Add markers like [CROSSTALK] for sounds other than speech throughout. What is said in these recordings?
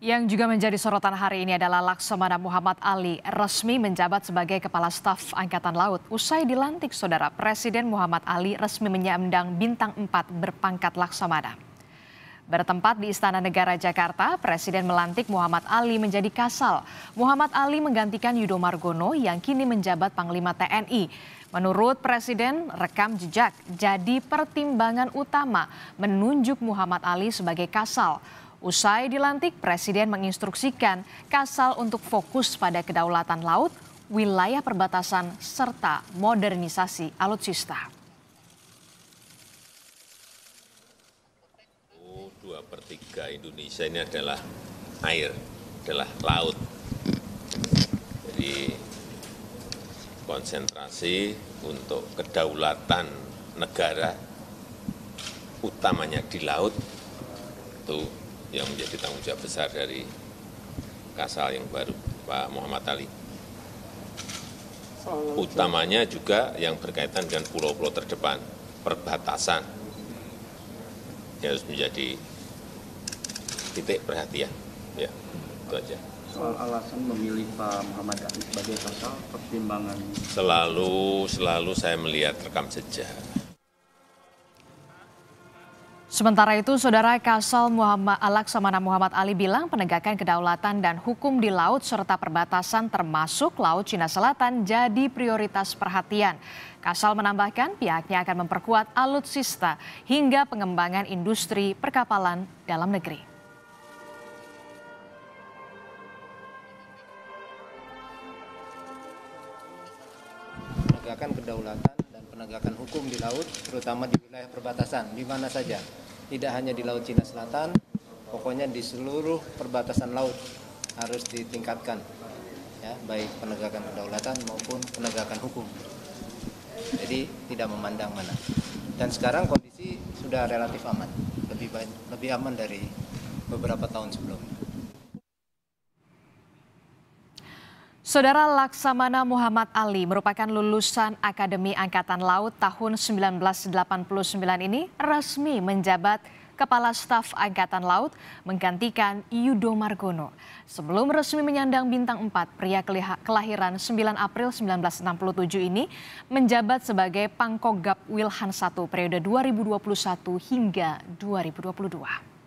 Yang juga menjadi sorotan hari ini adalah Laksamana Muhammad Ali resmi menjabat sebagai Kepala Staf Angkatan Laut. Usai dilantik, Saudara Presiden Muhammad Ali resmi menyandang bintang 4 berpangkat Laksamana. Bertempat di Istana Negara Jakarta, Presiden melantik Muhammad Ali menjadi kasal. Muhammad Ali menggantikan Yudo Margono yang kini menjabat Panglima TNI. Menurut Presiden, rekam jejak jadi pertimbangan utama menunjuk Muhammad Ali sebagai kasal. Usai dilantik, Presiden menginstruksikan Kasal untuk fokus pada kedaulatan laut, wilayah perbatasan, serta modernisasi alutsista. dua per tiga Indonesia ini adalah air, adalah laut. Jadi konsentrasi untuk kedaulatan negara utamanya di laut itu yang menjadi tanggung jawab besar dari kasal yang baru, Pak Muhammad Ali. Utamanya juga yang berkaitan dengan pulau-pulau terdepan, perbatasan, yang harus menjadi titik perhatian. Ya, itu aja. Soal alasan memilih Pak Muhammad Ali sebagai kasal, pertimbangan? Selalu, selalu saya melihat rekam sejarah Sementara itu, Saudara Kasal Muhammad Alaksamana Muhammad Ali bilang penegakan kedaulatan dan hukum di laut serta perbatasan termasuk Laut Cina Selatan jadi prioritas perhatian. Kasal menambahkan pihaknya akan memperkuat alutsista hingga pengembangan industri perkapalan dalam negeri. Penegakan kedaulatan dan penegakan hukum di laut, terutama di wilayah perbatasan, di mana saja tidak hanya di Laut Cina Selatan, pokoknya di seluruh perbatasan laut harus ditingkatkan, ya, baik penegakan kedaulatan maupun penegakan hukum. Jadi tidak memandang mana. Dan sekarang kondisi sudah relatif aman, lebih baik, lebih aman dari beberapa tahun sebelumnya. Saudara Laksamana Muhammad Ali merupakan lulusan Akademi Angkatan Laut tahun 1989 ini resmi menjabat Kepala Staf Angkatan Laut menggantikan Yudo Margono. Sebelum resmi menyandang bintang 4, pria kelahiran 9 April 1967 ini menjabat sebagai Pangkogap Wilhan I periode 2021 hingga 2022.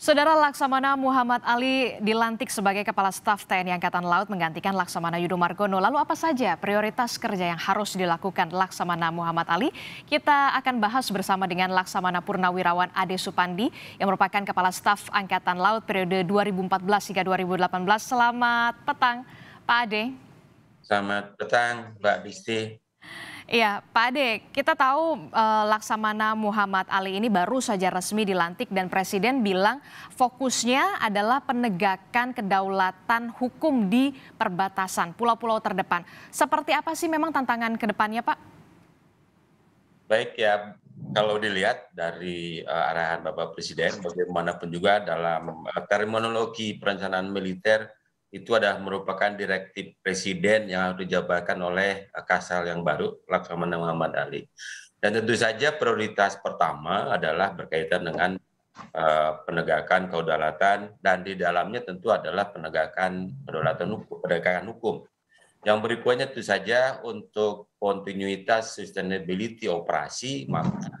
Saudara Laksamana Muhammad Ali dilantik sebagai Kepala Staf TNI Angkatan Laut menggantikan Laksamana Yudo Margono. Lalu apa saja prioritas kerja yang harus dilakukan Laksamana Muhammad Ali? Kita akan bahas bersama dengan Laksamana Purnawirawan Ade Supandi yang merupakan Kepala Staf Angkatan Laut periode 2014 hingga 2018. Selamat petang, Pak Ade. Selamat petang, Mbak Bisti. Iya, Pak Ade, kita tahu eh, Laksamana Muhammad Ali ini baru saja resmi dilantik dan Presiden bilang fokusnya adalah penegakan kedaulatan hukum di perbatasan pulau-pulau terdepan. Seperti apa sih memang tantangan ke depannya, Pak? Baik ya, kalau dilihat dari uh, arahan Bapak Presiden bagaimanapun juga dalam uh, terminologi perencanaan militer itu adalah merupakan direktif presiden yang dijabarkan oleh eh, Kasal yang baru, Laksamana Muhammad Ali. Dan tentu saja prioritas pertama adalah berkaitan dengan uh, penegakan kedaulatan dan di dalamnya tentu adalah penegakan kedaulatan hukum, penegakan hukum. Yang berikutnya tentu saja untuk kontinuitas sustainability operasi maka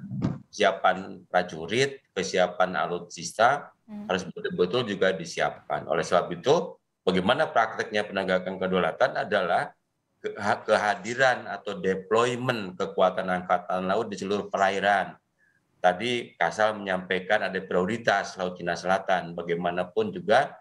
kesiapan prajurit, kesiapan alutsista hmm. harus betul-betul juga disiapkan. Oleh sebab itu Bagaimana prakteknya penegakan kedaulatan adalah kehadiran atau deployment kekuatan angkatan laut di seluruh perairan. Tadi Kasal menyampaikan ada prioritas Laut Cina Selatan, bagaimanapun juga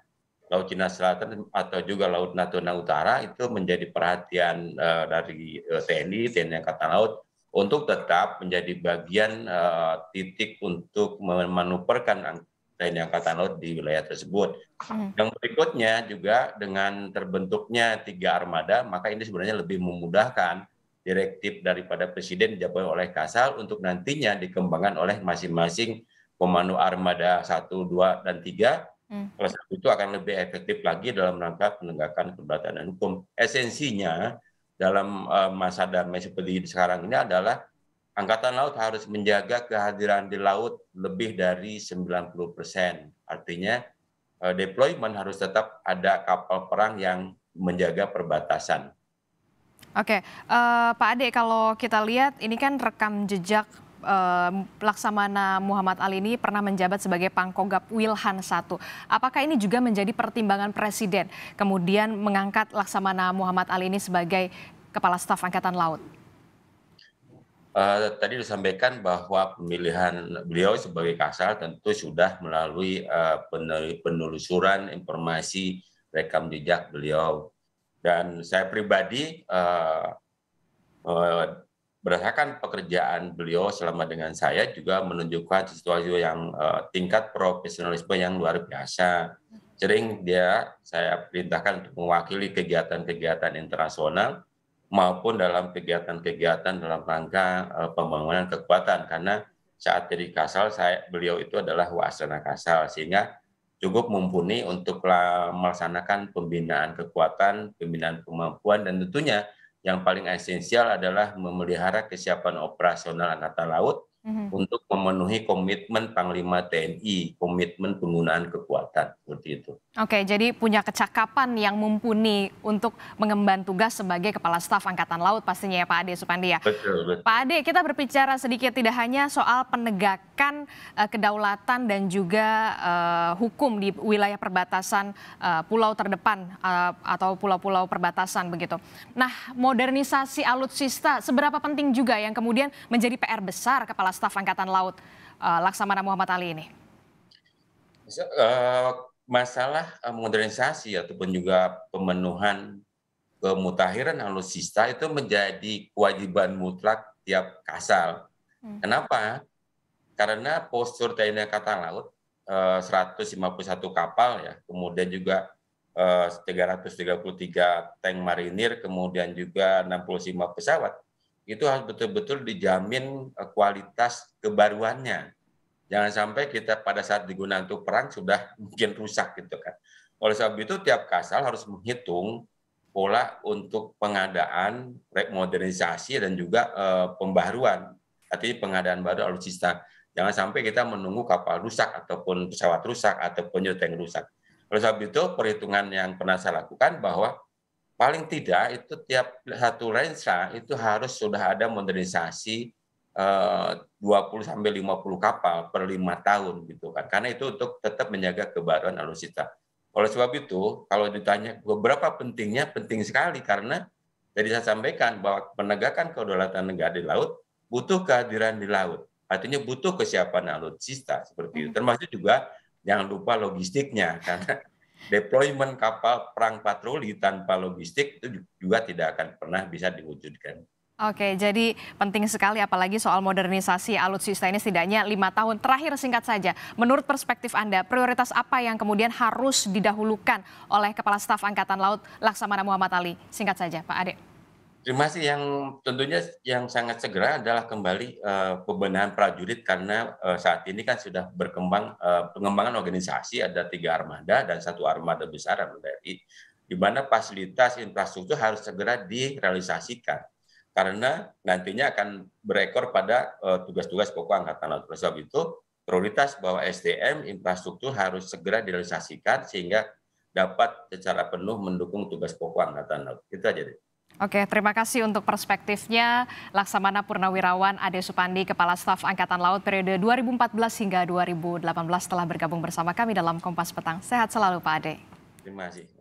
Laut Cina Selatan atau juga Laut Natuna Utara itu menjadi perhatian eh, dari eh, TNI, TNI Angkatan Laut untuk tetap menjadi bagian eh, titik untuk memanuperkan TNI Angkatan Laut di wilayah tersebut. Hmm. Yang berikutnya juga dengan terbentuknya tiga armada, maka ini sebenarnya lebih memudahkan direktif daripada Presiden dijabat oleh Kasal untuk nantinya dikembangkan oleh masing-masing komando armada 1, 2, dan 3. Hmm. itu akan lebih efektif lagi dalam rangka penegakan keberatan dan hukum. Esensinya dalam eh, masa damai seperti sekarang ini adalah Angkatan Laut harus menjaga kehadiran di laut lebih dari 90 persen. Artinya eh, deployment harus tetap ada kapal perang yang menjaga perbatasan. Oke, uh, Pak Ade, kalau kita lihat ini kan rekam jejak uh, Laksamana Muhammad Ali ini pernah menjabat sebagai Pangkogap Wilhan I. Apakah ini juga menjadi pertimbangan Presiden kemudian mengangkat Laksamana Muhammad Ali ini sebagai Kepala Staf Angkatan Laut? Uh, tadi disampaikan bahwa pemilihan beliau sebagai kasal tentu sudah melalui uh, penelusuran informasi rekam jejak beliau dan saya pribadi uh, uh, berdasarkan pekerjaan beliau selama dengan saya juga menunjukkan situasi yang uh, tingkat profesionalisme yang luar biasa sering dia saya perintahkan untuk mewakili kegiatan-kegiatan internasional maupun dalam kegiatan-kegiatan dalam rangka eh, pembangunan kekuatan karena saat jadi kasal saya beliau itu adalah wasana kasal sehingga cukup mumpuni untuk melaksanakan pembinaan kekuatan, pembinaan kemampuan dan tentunya yang paling esensial adalah memelihara kesiapan operasional angkatan laut hmm untuk memenuhi komitmen Panglima TNI, komitmen penggunaan kekuatan seperti itu. Oke, jadi punya kecakapan yang mumpuni untuk mengemban tugas sebagai Kepala Staf Angkatan Laut pastinya ya Pak Ade ya. Betul, betul. Pak Ade, kita berbicara sedikit tidak hanya soal penegakan uh, kedaulatan dan juga uh, hukum di wilayah perbatasan uh, pulau terdepan uh, atau pulau-pulau perbatasan begitu. Nah, modernisasi alutsista seberapa penting juga yang kemudian menjadi PR besar Kepala Kepala Staf Angkatan Laut eh, Laksamana Muhammad Ali ini? Eh, masalah eh, modernisasi ataupun juga pemenuhan kemutahiran alutsista itu menjadi kewajiban mutlak tiap kasal. Hmm. Kenapa? Karena postur TNI Angkatan Laut 151 kapal ya, kemudian juga 333 tank marinir, kemudian juga 65 pesawat itu harus betul-betul dijamin eh, kualitas kebaruannya. Jangan sampai kita pada saat digunakan untuk perang sudah [LAUGHS] mungkin rusak gitu kan. Oleh sebab itu tiap kasal harus menghitung pola untuk pengadaan, modernisasi dan juga e, eh, pembaruan. Artinya pengadaan baru alutsista. Jangan sampai kita menunggu kapal rusak ataupun pesawat rusak ataupun yuteng rusak. Oleh sebab itu perhitungan yang pernah saya lakukan bahwa paling tidak itu tiap satu lensa itu harus sudah ada modernisasi 20 eh, sampai 50 kapal per lima tahun gitu kan. Karena itu untuk tetap menjaga kebaruan alutsista. Oleh sebab itu, kalau ditanya beberapa pentingnya, penting sekali karena tadi saya sampaikan bahwa penegakan kedaulatan negara di laut butuh kehadiran di laut. Artinya butuh kesiapan alutsista seperti itu. Hmm. Termasuk juga jangan lupa logistiknya [LAUGHS] karena deployment kapal perang patroli tanpa logistik itu juga tidak akan pernah bisa diwujudkan. Oke, jadi penting sekali apalagi soal modernisasi alutsista ini setidaknya lima tahun. Terakhir singkat saja, menurut perspektif Anda, prioritas apa yang kemudian harus didahulukan oleh Kepala Staf Angkatan Laut Laksamana Muhammad Ali? Singkat saja, Pak Ade. Terima kasih yang tentunya yang sangat segera adalah kembali uh, pembenahan prajurit karena uh, saat ini kan sudah berkembang uh, pengembangan organisasi ada tiga armada dan satu armada besar armada RI di mana fasilitas infrastruktur harus segera direalisasikan karena nantinya akan berekor pada tugas-tugas uh, pokok angkatan laut. Oleh itu, prioritas bahwa SDM infrastruktur harus segera direalisasikan sehingga dapat secara penuh mendukung tugas pokok angkatan laut. Itu aja deh. Oke, terima kasih untuk perspektifnya Laksamana Purnawirawan Ade Supandi, Kepala Staf Angkatan Laut periode 2014 hingga 2018 telah bergabung bersama kami dalam Kompas Petang. Sehat selalu Pak Ade. Terima kasih.